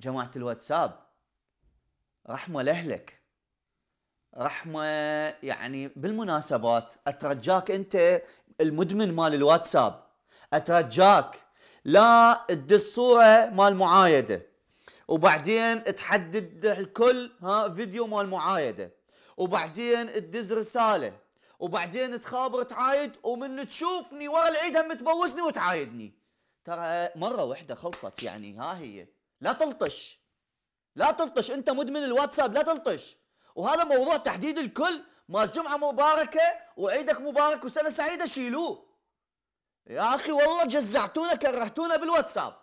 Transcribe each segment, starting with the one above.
جماعة الواتساب رحمة لأهلك رحمة يعني بالمناسبات أترجاك أنت المدمن مال الواتساب أترجاك لا تدي الصورة مال معايدة وبعدين تحدد الكل ها فيديو مال معايدة وبعدين تدز رسالة وبعدين تخابر تعايد ومن تشوفني ورا العيد هم تبوسني وتعايدني ترى مرة واحدة خلصت يعني ها هي لا تلطش لا تلطش انت مدمن الواتساب لا تلطش وهذا موضوع تحديد الكل مال جمعة مباركة وعيدك مبارك وسنة سعيدة شيلوه يا أخي والله جزعتونا كرهتونا بالواتساب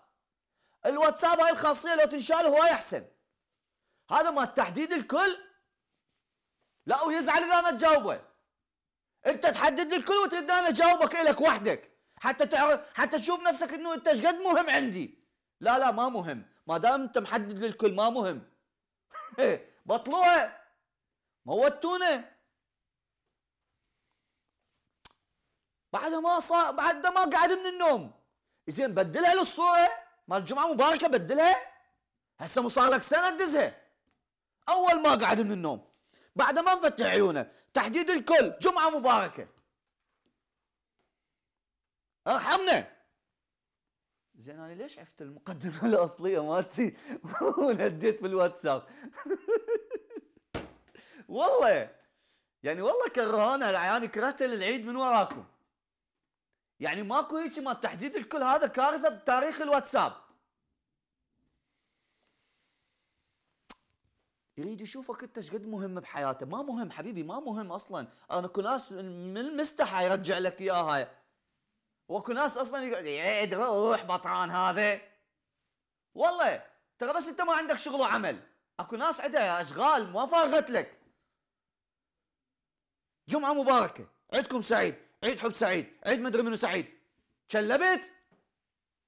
الواتساب هاي الخاصية لو تنشال هواي أحسن هذا ما تحديد الكل لا ويزعل إذا أنا تجاوبه أنت تحدد الكل وتريد أنا أجاوبك إلك وحدك حتى تعرف حتى تشوف نفسك إنه أنت ايش قد مهم عندي لا لا ما مهم ما دام انت محدد للكل ما مهم بطلوها موتونا بعد ما صار بعد ما قعد من النوم زين بدلها للصوره مال الجمعه مباركه بدلها هسه مو صار لك سنه تدزها اول ما قعد من النوم بعد ما نفتح عيونه تحديد الكل جمعه مباركه ارحمنا زين انا ليش عفت المقدمه الاصليه مالتي ونديت بالواتساب والله يعني والله كرهونا العيان كرهت للعيد من وراكم يعني ماكو هيك ما تحديد الكل هذا كارثه بتاريخ الواتساب يريد يشوفك انت ايش قد مهم بحياته ما مهم حبيبي ما مهم اصلا انا كناس من المستحى يرجع لك اياها واكو ناس اصلا يقعد عيد روح بطران هذا والله ترى بس انت ما عندك شغل وعمل اكو ناس عندها اشغال ما فارغت لك جمعه مباركه عيدكم سعيد عيد حب سعيد عيد مدري منو سعيد شلبت